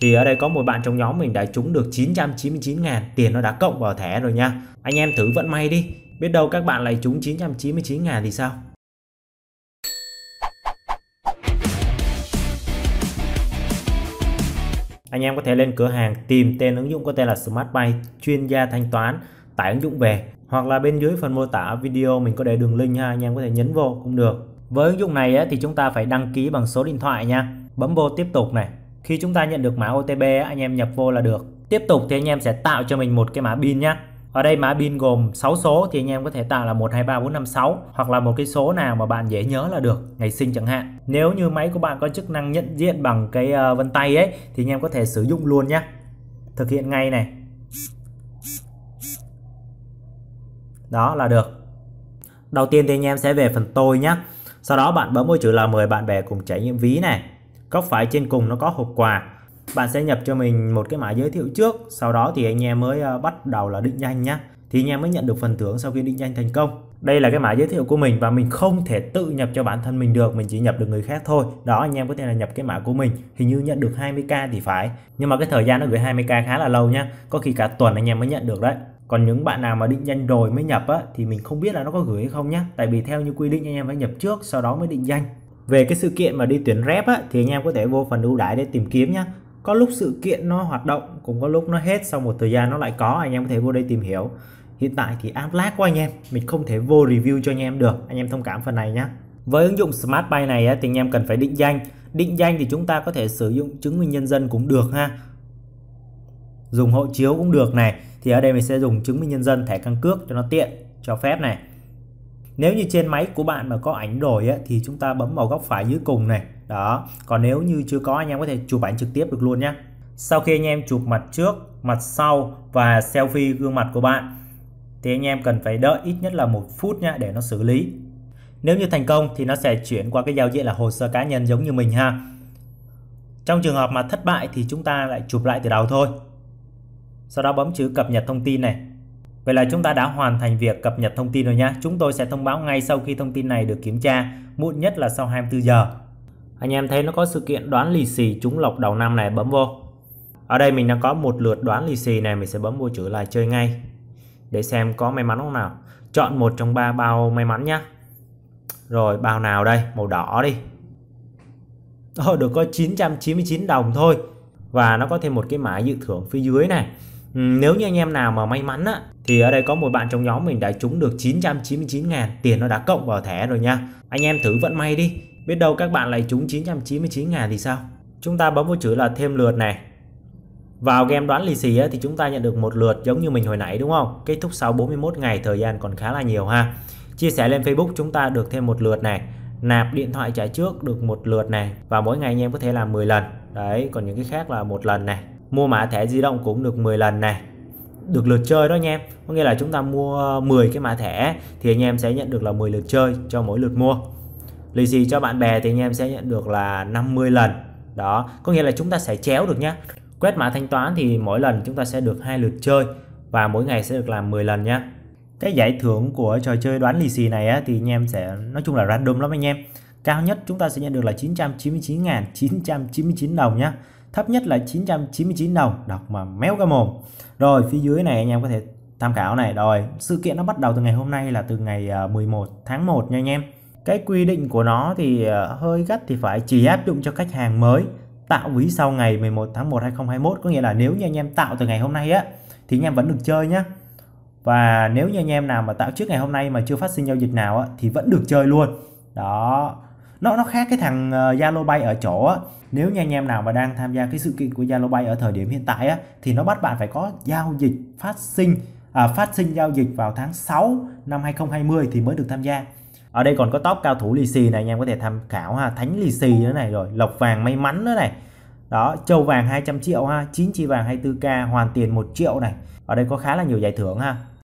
thì ở đây có một bạn trong nhóm mình đã trúng được 999 000 tiền nó đã cộng vào thẻ rồi nha anh em thử vận may đi biết đâu các bạn lại trúng 999 000 thì sao anh em có thể lên cửa hàng tìm tên ứng dụng có tên là SmartPay chuyên gia thanh toán tải ứng dụng về hoặc là bên dưới phần mô tả video mình có để đường link ha anh em có thể nhấn vô cũng được với ứng dụng này thì chúng ta phải đăng ký bằng số điện thoại nha bấm vô tiếp tục này khi chúng ta nhận được mã OTP anh em nhập vô là được. Tiếp tục thì anh em sẽ tạo cho mình một cái mã pin nhé. Ở đây mã pin gồm 6 số thì anh em có thể tạo là 1, 2, 3, 4, 5, 6 hoặc là một cái số nào mà bạn dễ nhớ là được, ngày sinh chẳng hạn. Nếu như máy của bạn có chức năng nhận diện bằng cái ờ, vân tay ấy thì anh em có thể sử dụng luôn nhé. Thực hiện ngay này. Đó là được. Đầu tiên thì anh em sẽ về phần tôi nhé. Sau đó bạn bấm ô chữ là mời bạn bè cùng trải nghiệm ví này góc phải trên cùng nó có hộp quà bạn sẽ nhập cho mình một cái mã giới thiệu trước sau đó thì anh em mới ờ, bắt đầu là định danh nhá, thì anh em mới nhận được phần thưởng sau khi định danh thành công đây là cái mã giới thiệu của mình và mình không thể tự nhập cho bản thân mình được mình chỉ nhập được người khác thôi đó anh em có thể là nhập cái mã của mình hình như nhận được 20k thì phải nhưng mà cái thời gian nó gửi 20k khá là lâu nhá có khi cả tuần anh em mới nhận được đấy còn những bạn nào mà định danh rồi mới nhập á thì mình không biết là nó có gửi hay không nhá tại vì theo như quy định anh em phải nhập trước sau đó mới định danh về cái sự kiện mà đi tuyển rep á, thì anh em có thể vô phần ưu đãi để tìm kiếm nhá có lúc sự kiện nó hoạt động cũng có lúc nó hết sau một thời gian nó lại có anh em có thể vô đây tìm hiểu hiện tại thì áp lát quá anh em mình không thể vô review cho anh em được anh em thông cảm phần này nhá với ứng dụng Smart Buy này á, thì anh em cần phải định danh định danh thì chúng ta có thể sử dụng chứng minh nhân dân cũng được ha dùng hộ chiếu cũng được này thì ở đây mình sẽ dùng chứng minh nhân dân thẻ căn cước cho nó tiện cho phép này nếu như trên máy của bạn mà có ảnh rồi á, thì chúng ta bấm vào góc phải dưới cùng này đó còn nếu như chưa có anh em có thể chụp ảnh trực tiếp được luôn nhé sau khi anh em chụp mặt trước mặt sau và selfie gương mặt của bạn thì anh em cần phải đợi ít nhất là một phút nhé để nó xử lý nếu như thành công thì nó sẽ chuyển qua cái giao diện là hồ sơ cá nhân giống như mình ha trong trường hợp mà thất bại thì chúng ta lại chụp lại từ đầu thôi sau đó bấm chữ cập nhật thông tin này Vậy là chúng ta đã hoàn thành việc cập nhật thông tin rồi nhé. Chúng tôi sẽ thông báo ngay sau khi thông tin này được kiểm tra, muộn nhất là sau 24 giờ. Anh em thấy nó có sự kiện đoán lì xì trúng lọc đầu năm này bấm vô. Ở đây mình đang có một lượt đoán lì xì này mình sẽ bấm vô chữ là chơi ngay. Để xem có may mắn không nào. Chọn một trong ba bao may mắn nhé. Rồi bao nào đây? Màu đỏ đi. Ồ, ờ, được có 999 đồng thôi. Và nó có thêm một cái mã dự thưởng phía dưới này. Ừ, nếu như anh em nào mà may mắn á thì ở đây có một bạn trong nhóm mình đã trúng được 999 ngàn tiền nó đã cộng vào thẻ rồi nha. Anh em thử vận may đi. Biết đâu các bạn lại trúng 999 ngàn thì sao? Chúng ta bấm vô chữ là thêm lượt này. Vào game đoán lì xì á, thì chúng ta nhận được một lượt giống như mình hồi nãy đúng không? Kết thúc sau 41 ngày thời gian còn khá là nhiều ha. Chia sẻ lên Facebook chúng ta được thêm một lượt này. Nạp điện thoại trả trước được một lượt này và mỗi ngày anh em có thể làm 10 lần. Đấy, còn những cái khác là một lần này mua mã thẻ di động cũng được 10 lần này được lượt chơi đó anh em có nghĩa là chúng ta mua 10 cái mã thẻ thì anh em sẽ nhận được là 10 lượt chơi cho mỗi lượt mua lì xì cho bạn bè thì anh em sẽ nhận được là 50 lần đó có nghĩa là chúng ta sẽ chéo được nhá quét mã thanh toán thì mỗi lần chúng ta sẽ được hai lượt chơi và mỗi ngày sẽ được làm 10 lần nhá cái giải thưởng của trò chơi đoán lì xì này á, thì anh em sẽ nói chung là random lắm anh em cao nhất chúng ta sẽ nhận được là 999.999 ,999 đồng nhá thấp nhất là 999 đồng đọc mà méo cái mồm rồi phía dưới này anh em có thể tham khảo này rồi sự kiện nó bắt đầu từ ngày hôm nay là từ ngày 11 à, tháng 1 nha anh em cái quy định của nó thì à, hơi gắt thì phải chỉ áp dụng cho khách hàng mới tạo ví sau ngày 11 tháng 1 2021 có nghĩa là nếu như anh em tạo từ ngày hôm nay á thì anh em vẫn được chơi nhé và nếu như anh em nào mà tạo trước ngày hôm nay mà chưa phát sinh giao dịch nào á, thì vẫn được chơi luôn đó nó nó khác cái thằng Zalo ờ, bay ở chỗ á nếu như anh em nào mà đang tham gia cái sự kiện của Zalo bay ở thời điểm hiện tại á thì nó bắt bạn phải có giao dịch phát sinh à, phát sinh giao dịch vào tháng 6 năm 2020 thì mới được tham gia ở đây còn có top cao thủ lì xì này anh em có thể tham khảo ha thánh lì xì nữa này rồi lộc vàng may mắn nữa này đó châu vàng 200 triệu ha 9 chi vàng 24k hoàn tiền 1 triệu này ở đây có khá là nhiều giải thưởng ha